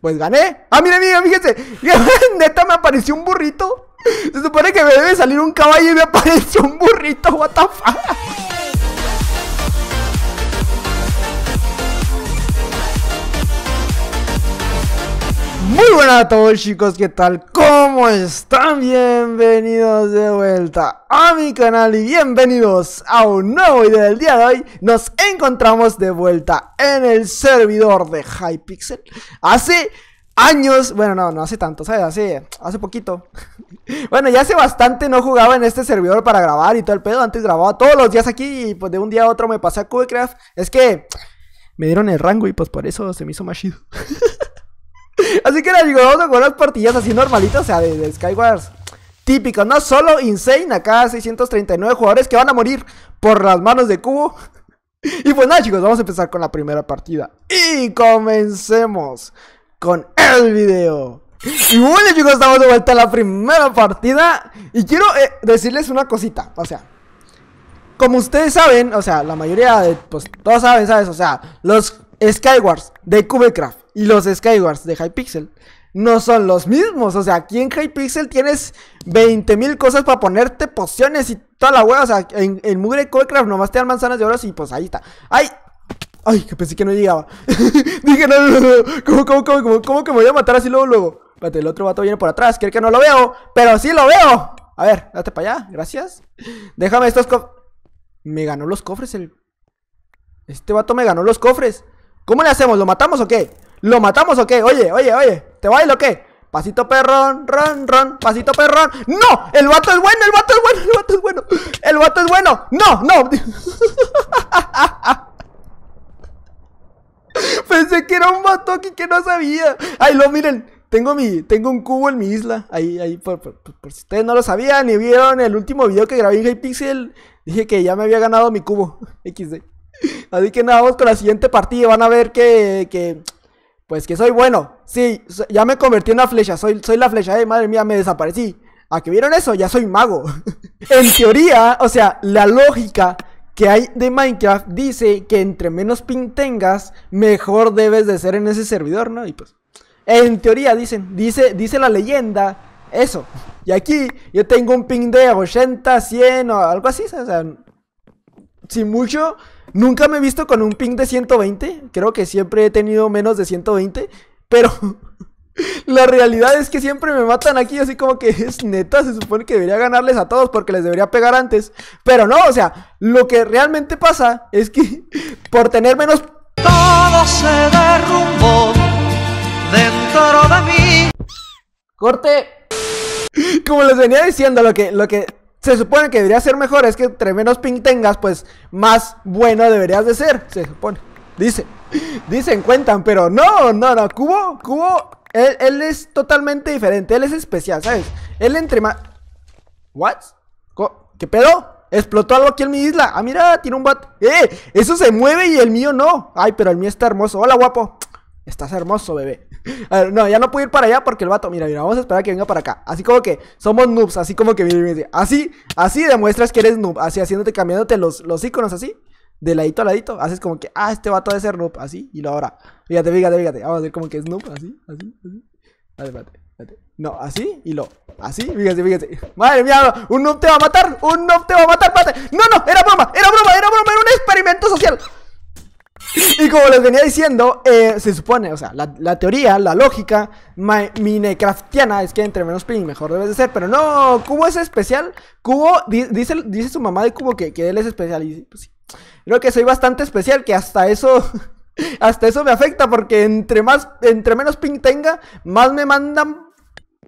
Pues gané. Ah, mira, mira, fíjense. Neta me apareció un burrito. Se supone que me debe salir un caballo y me apareció un burrito. What Muy buenas a todos chicos, ¿qué tal? ¿Cómo están? Bienvenidos de vuelta a mi canal y bienvenidos a un nuevo video del día de hoy Nos encontramos de vuelta en el servidor de Hypixel Hace años, bueno no, no hace tanto, ¿sabes? Hace, hace poquito Bueno, ya hace bastante no jugaba en este servidor para grabar y todo el pedo Antes grababa todos los días aquí y pues de un día a otro me pasé a Cubecraft Es que me dieron el rango y pues por eso se me hizo más chido Así que nada, chicos, vamos a jugar las partidas así normalitas, o sea, de, Skywars típico, ¿no? Solo Insane, acá 639 jugadores que van a morir por las manos de Cubo. Y pues nada, chicos, vamos a empezar con la primera partida. Y comencemos con el video. Y bueno, chicos, estamos de vuelta a la primera partida. Y quiero eh, decirles una cosita, o sea... Como ustedes saben, o sea, la mayoría de... Pues todos saben, ¿sabes? O sea, los Skywars de Cubecraft y los Skywars de Hypixel no son los mismos. O sea, aquí en Hypixel tienes 20.000 cosas para ponerte pociones y toda la hueá. O sea, en, Mugre Craft nomás te dan manzanas de oro y pues ahí está. ¡Ay! ¡Ay! pensé que no llegaba. Dije, no, no, no. ¿Cómo, cómo, cómo, cómo, que me voy a matar así luego, luego? Espérate, el otro vato viene por atrás. Quiere que no lo veo, pero sí lo veo. A ver, date para allá. Gracias. Déjame estos cofres. Me ganó los cofres el. Este vato me ganó los cofres. ¿Cómo le hacemos? ¿Lo matamos o qué? ¿Lo matamos o qué? Oye, oye, oye, ¿te bailo o qué? Pasito perrón, ron, ron, pasito perrón. ¡No! ¡El vato es bueno! ¡El vato es bueno! ¡El vato es bueno! ¡El vato es bueno! ¡No! ¡No! Pensé que era un vato aquí que no sabía. Ay, lo miren. Tengo mi. Tengo un cubo en mi isla. Ahí, ahí, por, si ustedes no lo sabían ni vieron el último video que grabé en Hypixel Dije que ya me había ganado mi cubo. XD. Así que nada, vamos con la siguiente partida. Van a ver que, que pues que soy bueno. Sí, ya me convertí en una flecha. Soy, soy la flecha. eh, madre mía, me desaparecí. ¿A qué vieron eso? Ya soy mago. en teoría, o sea, la lógica que hay de Minecraft dice que entre menos ping tengas, mejor debes de ser en ese servidor, ¿no? Y pues, en teoría dicen, dice, dice la leyenda eso. Y aquí yo tengo un ping de 80, 100 o algo así, o sea, sin mucho, nunca me he visto con un ping de 120. Creo que siempre he tenido menos de 120. Pero la realidad es que siempre me matan aquí, así como que es neta, se supone que debería ganarles a todos porque les debería pegar antes. Pero no, o sea, lo que realmente pasa es que por tener menos... Todo se derrumbó dentro de mí. Corte. Como les venía diciendo, lo que, lo que se supone que debería ser mejor, es que entre menos ping tengas, pues más bueno deberías de ser, se supone. Dice, dicen, cuentan, pero no, no, no, Cubo, Cubo, él, es totalmente diferente, él es especial, ¿sabes? Él entre más... ¿What? ¿Qué pedo? Explotó algo aquí en mi isla. Ah, mira, tiene un bot. ¡Eh! Eso se mueve y el mío no. Ay, pero el mío está hermoso. Hola, guapo. Estás hermoso, bebé. A ver, no, ya no puedo ir para allá porque el vato, mira, mira, vamos a esperar a que venga para acá. Así como que somos noobs, así como que Así, así demuestras que eres noob, así haciéndote, cambiándote los, los iconos así, de ladito a ladito. Haces como que, ah, este vato debe ser noob, así, y lo ahora. Fíjate, fíjate, fíjate. Vamos a hacer como que es noob, así, así, así. Vale, No, así y lo. Así, fíjate, fíjate. Madre mía, un noob te va a matar, un noob te va a matar, pate No, no, era broma, era broma, era broma, era un experimento social. Y como les venía diciendo, eh, se supone, o sea, la, teoría, la lógica minecraftiana es que entre menos ping mejor debes de ser, pero no, Cubo es especial. Cubo, dice, dice su mamá de Cubo que, que él es especial. Y pues sí, creo que soy bastante especial, que hasta eso hasta eso me afecta porque entre más, entre menos ping tenga, más me mandan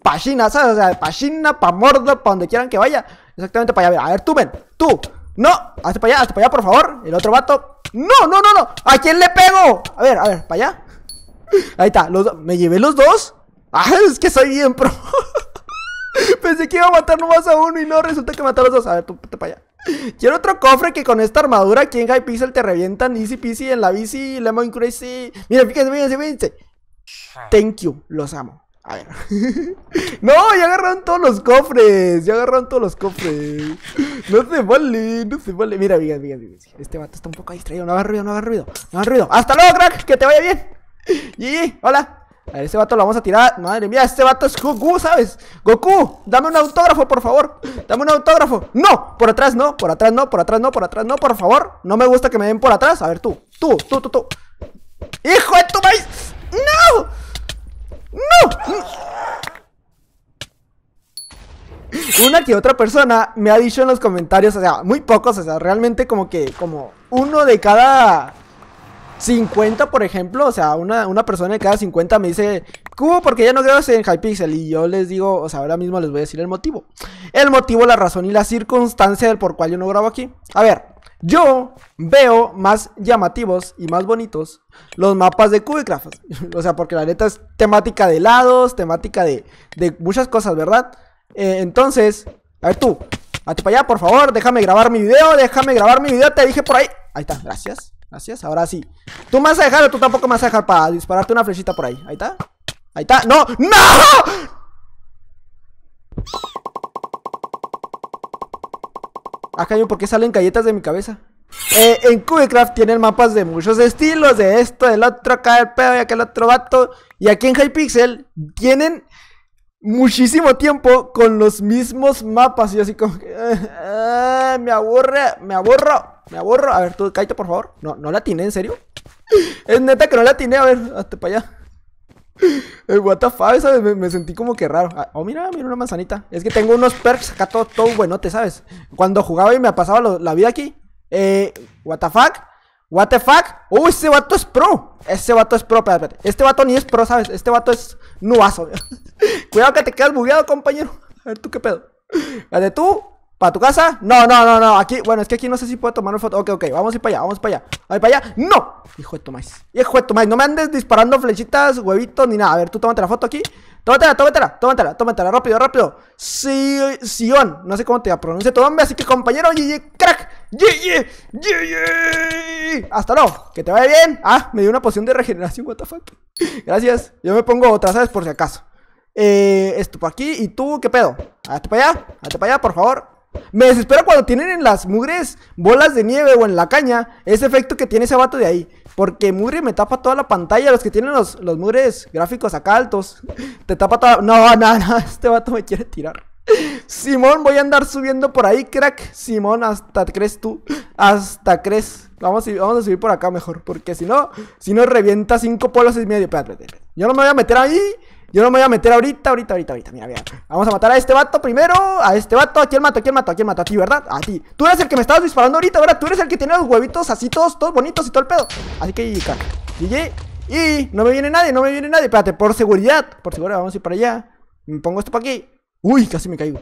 pachina, ¿sabes? O sea, pachina, pa mordo, pa donde quieran que vaya. Exactamente para allá. A ver, tú ven, tú, ¡No! ¡Hazte para allá! ¡Hazte para allá, por favor! El otro vato. ¡No, no, no, no! ¿A quién le pego? A ver, a ver, para allá. Ahí está, los ¿Me llevé los dos? ¡Ah! Es que soy bien pro. Pensé que iba a matar nomás a uno y no, resulta que maté a los dos. A ver, tú, te para allá. Quiero otro cofre que con esta armadura aquí en Pixel te revientan easy peasy en la bici, lemon crazy. Mira, fíjense, fíjense, fíjense. Ah. Thank you, los amo. A ver. ¡No! ¡Ya agarraron todos los cofres! ¡Ya agarraron todos los cofres! ¡No se vale! ¡No se vale! Mira, mira, mira, Este vato está un poco distraído. No hagas ruido, no hagas ruido. No hagas ruido. ¡Hasta luego, crack! ¡Que te vaya bien! Y ¡Hola! A ver, este vato lo vamos a tirar. Madre mía, este vato es Goku, ¿sabes? Goku, dame un autógrafo, por favor. Dame un autógrafo. No, por atrás no, por atrás no, por atrás no, por atrás no, por favor. No me gusta que me den por atrás. A ver, tú, tú, tú, tú, tú. ¡Hijo de tu maíz! una que otra persona me ha dicho en los comentarios, o sea, muy pocos, o sea, realmente como que como uno de cada 50, por ejemplo, o sea, una, persona de cada 50 me dice, Cubo, porque ya no grabas en Hypixel? Y yo les digo, o sea, ahora mismo les voy a decir el motivo. El motivo, la razón y la circunstancia del por cual yo no grabo aquí. A ver, yo veo más llamativos y más bonitos los mapas de Cubicraft. o sea, porque la neta es temática de lados, temática de, de muchas cosas, ¿verdad? Eh, entonces, a ver tú, a ti para allá, por favor, déjame grabar mi video, déjame grabar mi video, te dije por ahí. Ahí está, gracias, gracias, ahora sí. Tú me vas a dejar o tú tampoco me vas a dejar para dispararte una flechita por ahí. Ahí está, ahí está, no, no. Acá ah, yo, ¿por qué salen galletas de mi cabeza? Eh, en CubeCraft tienen mapas de muchos estilos, de esto, del otro, acá el pedo y aquel otro vato. Y aquí en Hypixel tienen muchísimo tiempo con los mismos mapas. Y así como ah, me aburre, me aburro, me aburro. A ver, tú, cállate, por favor. No, no la atiné, ¿en serio? Es neta que no la atiné, a ver, hasta para allá. what the fuck, Me, sentí como que raro. Ah, oh, mira, mira una manzanita. Es que tengo unos perks acá todo, bueno, te ¿sabes? Cuando jugaba y me pasaba pasado la vida aquí. Eh, what the fuck, what the fuck. Oh, ese vato es pro. Este vato es pro, espérate, Este vato ni es pro, ¿sabes? Este vato es nubazo. Cuidado que te quedas bugueado, compañero. A ver, tú qué pedo. Vale, tú ¿Para tu casa? No, no, no, no. Aquí, bueno, es que aquí no sé si puedo tomar una foto. Ok, ok, vamos a ir para allá, vamos para allá. ¿Ahí para allá? ¡No! Hijo de Tomás. Hijo de Tomás, no me andes disparando flechitas, huevitos, ni nada. A ver, tú tómate la foto aquí. Tómatela, tómatela, tómatela, tómatela, rápido, rápido. sí Sion, no sé cómo te pronuncia tu nombre, así que compañero, y crack, Hasta luego, que te vaya bien. Ah, me dio una poción de regeneración, what the fuck. Gracias, yo me pongo otra, ¿sabes? Por si acaso. Eh, esto por aquí, y tú, ¿qué pedo? Hazte para allá, hazte para allá, por favor. Me desespero cuando tienen en las mugres bolas de nieve o en la caña ese efecto que tiene ese vato de ahí. Porque mugre me tapa toda la pantalla. Los que tienen los, los mugres gráficos acá altos, te tapa toda. No, no, no, este vato me quiere tirar. Simón, voy a andar subiendo por ahí, crack. Simón, hasta crees tú. Hasta crees. Vamos a, vamos a subir por acá mejor. Porque si no, si no revienta cinco polos y medio. Espérate, espérate. Yo no me voy a meter ahí. Yo no me voy a meter ahorita, ahorita, ahorita, ahorita. Mira, mira. Vamos a matar a este vato primero. A este vato. ¿A quién mata? ¿A quién mato? ¿A quién mato? A ti, ¿verdad? A ti. Tú eres el que me estabas disparando ahorita, ¿verdad? Tú eres el que tiene los huevitos así todos, todos bonitos y todo el pedo. Así que, GG. Y no me viene nadie, no me viene nadie. Espérate, por seguridad. Por seguridad, vamos a ir para allá. Me pongo esto para aquí. Uy, casi me caigo.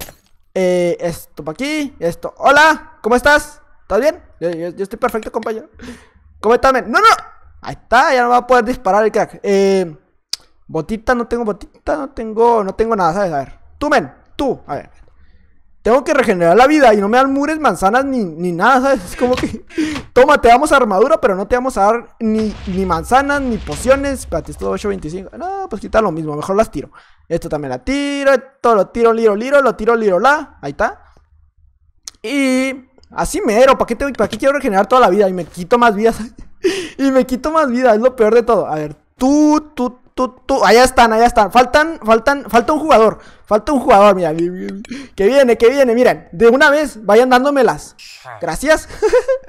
Eh, esto para aquí. Esto. Hola, ¿cómo estás? ¿Estás bien? Yo, estoy perfecto, compañero. ¿Cómo estás, men? No, no. Ahí está, ya no va a poder disparar el crack. Eh. Botita, no tengo botita, no tengo, no tengo nada, ¿sabes? A ver, tú, men, tú, a ver. Tengo que regenerar la vida y no me dan manzanas ni, nada, ¿sabes? Es como que, toma, te damos armadura, pero no te vamos a dar ni, ni manzanas, ni pociones. Espérate, esto 8.25. No, pues quita lo mismo, mejor las tiro. Esto también la tiro, Esto lo tiro, liro, liro, lo tiro, liro, la. Ahí está. Y así me ¿para qué, te, ¿para qué quiero regenerar toda la vida? Y me quito más vida y me quito más vida, es lo peor de todo. A ver, tú, tú, ahí allá están, allá están. Faltan, faltan, falta un jugador. Falta un jugador, mira. Que viene, que viene, miren. De una vez, vayan dándomelas. Ah. Gracias.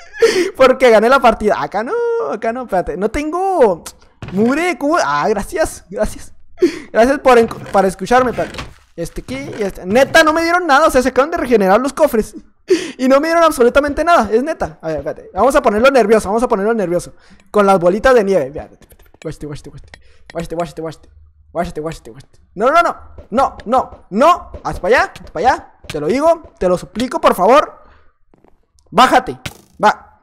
Porque gané la partida. Acá no, acá no, espérate. No tengo. Mure, cubo. Ah, gracias, gracias. Gracias por, para escucharme, espérate. Este aquí este. Neta, no me dieron nada. O sea, se acaban de regenerar los cofres. Y no me dieron absolutamente nada. Es neta. A ver, espérate. Vamos a ponerlo nervioso. Vamos a ponerlo nervioso. Con las bolitas de nieve. espérate. Bájate, bájate, guáchate Bájate, bájate, bájate Bájate, bájate, bájate No, no, no. No, no, no. Haz para allá, haz para allá. Te lo digo, te lo suplico, por favor. Bájate. Va.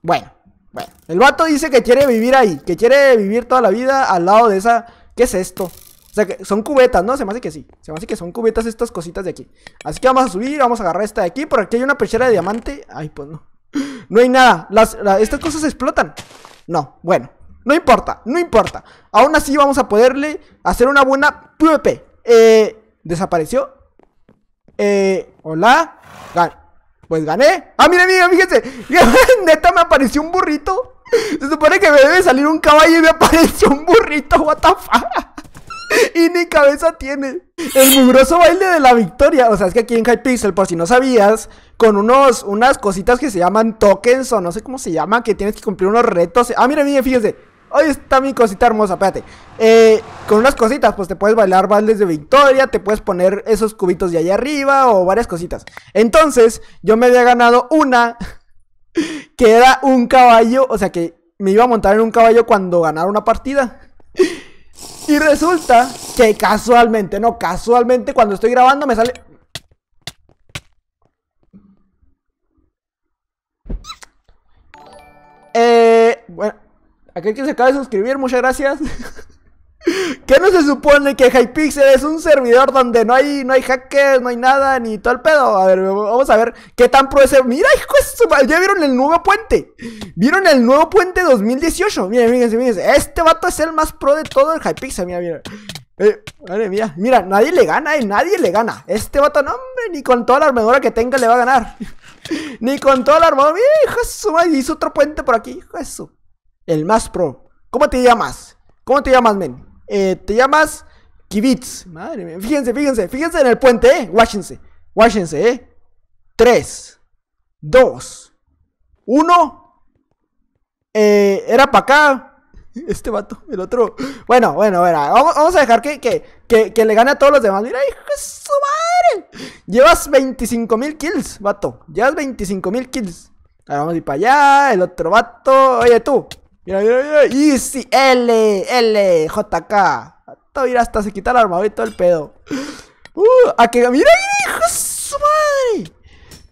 Bueno, bueno. El vato dice que quiere vivir ahí. Que quiere vivir toda la vida al lado de esa. ¿Qué es esto? O sea, que son cubetas, ¿no? Se me hace que sí. Se me hace que son cubetas estas cositas de aquí. Así que vamos a subir, vamos a agarrar esta de aquí. Por aquí hay una pechera de diamante. Ay, pues no. No hay nada. estas cosas explotan. No, bueno. No importa, no importa. Aún así vamos a poderle hacer una buena PvP. Eh, desapareció. Eh, hola. Gan pues gané. Ah, mira, mira, fíjense. Neta me apareció un burrito. Se supone que me debe salir un caballo y me apareció un burrito. What Y ni cabeza tiene. El numeroso baile de la victoria. O sea, es que aquí en Hypixel, por si no sabías, con unos, unas cositas que se llaman tokens o no sé cómo se llama, que tienes que cumplir unos retos. Ah, mira, mira, fíjense. Ahí está mi cosita hermosa, espérate. Eh, con unas cositas, pues te puedes bailar balles de victoria, te puedes poner esos cubitos de allá arriba o varias cositas. Entonces, yo me había ganado una que era un caballo, o sea que me iba a montar en un caballo cuando ganara una partida. Y resulta que casualmente, no, casualmente cuando estoy grabando me sale... Eh, bueno, aquel que se acaba de suscribir, muchas gracias. ¿Qué no se supone que Hypixel es un servidor donde no hay, no hay hackers, no hay nada, ni todo el pedo? A ver, vamos a ver qué tan pro es. El... Mira, madre! ya vieron el nuevo puente. Vieron el nuevo puente 2018. Miren, miren, miren Este vato es el más pro de todo el Hypixel. Mira, mira. madre eh, mía, mira, nadie le gana, eh, nadie le gana. Este vato, no, hombre, ni con toda la armadura que tenga le va a ganar. ni con toda la armadura. Mira, hijo, hizo otro puente por aquí, hijo, de el más pro. ¿Cómo te llamas? ¿Cómo te llamas, men? Eh, te llamas Kibitz. Madre mía. Fíjense, fíjense, fíjense en el puente, ¿eh? Guáchense Washington, ¿eh? 3, 2, 1. Eh, era para acá. Este vato, el otro. Bueno, bueno, bueno. Vamos, a dejar que, que, le gane a todos los demás. Mira, hijo de su madre. Llevas 25.000 mil kills, vato. Llevas 25.000 mil kills. vamos a ir para allá. El otro vato. Oye, tú. Mira, mira, mira. Easy, L, L, JK. Todo ir hasta se quita el armadura y todo el pedo. Uh, a que. Mira, mira, hijo su madre.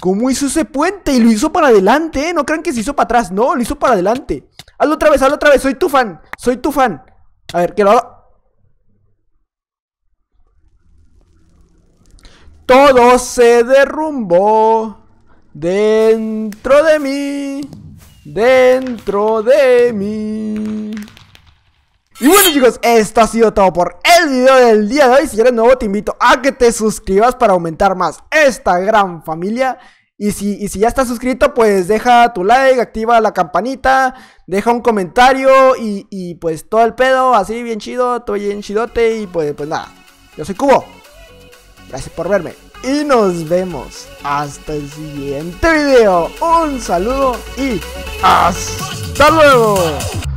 ¿Cómo hizo ese puente? Y lo hizo para adelante, ¿eh? No crean que se hizo para atrás. No, lo hizo para adelante. Hazlo otra vez, hazlo otra vez. Soy tu fan. Soy tu fan. A ver, que lo Todo se derrumbó dentro de mí dentro de mí. Y bueno chicos, esto ha sido todo por el video del día de hoy. Si eres nuevo te invito a que te suscribas para aumentar más esta gran familia. Y si, si ya estás suscrito, pues deja tu like, activa la campanita, deja un comentario y, pues todo el pedo, así bien chido, todo bien chidote y pues, pues nada. Yo soy Cubo. Gracias por verme y nos vemos hasta el siguiente video. Un saludo y hasta luego.